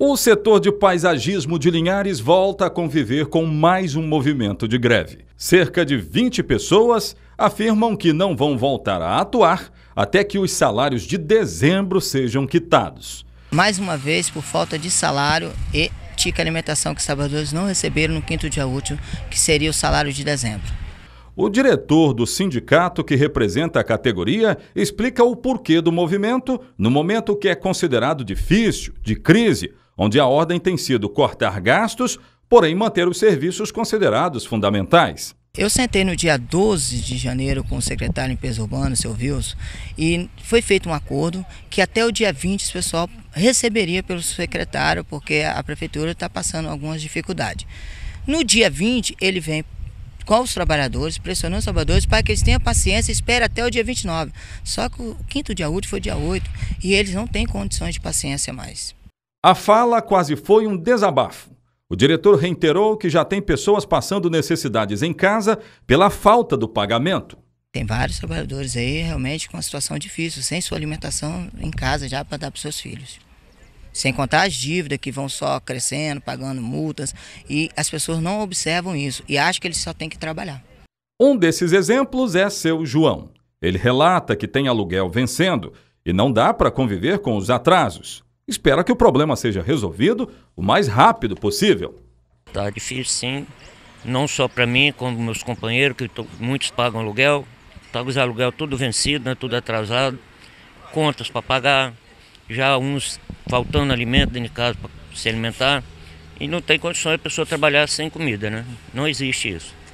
O setor de paisagismo de Linhares volta a conviver com mais um movimento de greve. Cerca de 20 pessoas afirmam que não vão voltar a atuar até que os salários de dezembro sejam quitados. Mais uma vez, por falta de salário e tica alimentação que os trabalhadores não receberam no quinto dia útil, que seria o salário de dezembro. O diretor do sindicato que representa a categoria explica o porquê do movimento no momento que é considerado difícil, de crise, onde a ordem tem sido cortar gastos, porém manter os serviços considerados fundamentais. Eu sentei no dia 12 de janeiro com o secretário de Limpeza Urbana, seu Wilson, e foi feito um acordo que até o dia 20 o pessoal receberia pelo secretário, porque a prefeitura está passando algumas dificuldades. No dia 20, ele vem com os trabalhadores, pressionando os trabalhadores para que eles tenham paciência e esperem até o dia 29. Só que o quinto dia útil foi dia 8 e eles não têm condições de paciência mais. A fala quase foi um desabafo. O diretor reiterou que já tem pessoas passando necessidades em casa pela falta do pagamento. Tem vários trabalhadores aí realmente com uma situação difícil, sem sua alimentação em casa já para dar para seus filhos. Sem contar as dívidas que vão só crescendo, pagando multas, e as pessoas não observam isso e acham que eles só têm que trabalhar. Um desses exemplos é seu João. Ele relata que tem aluguel vencendo e não dá para conviver com os atrasos espera que o problema seja resolvido o mais rápido possível. Tá difícil sim, não só para mim, como meus companheiros, que muitos pagam aluguel, tá os aluguel tudo vencido, né, tudo atrasado, contas para pagar, já uns faltando alimento dentro de casa para se alimentar, e não tem condições a pessoa trabalhar sem comida, né? Não existe isso.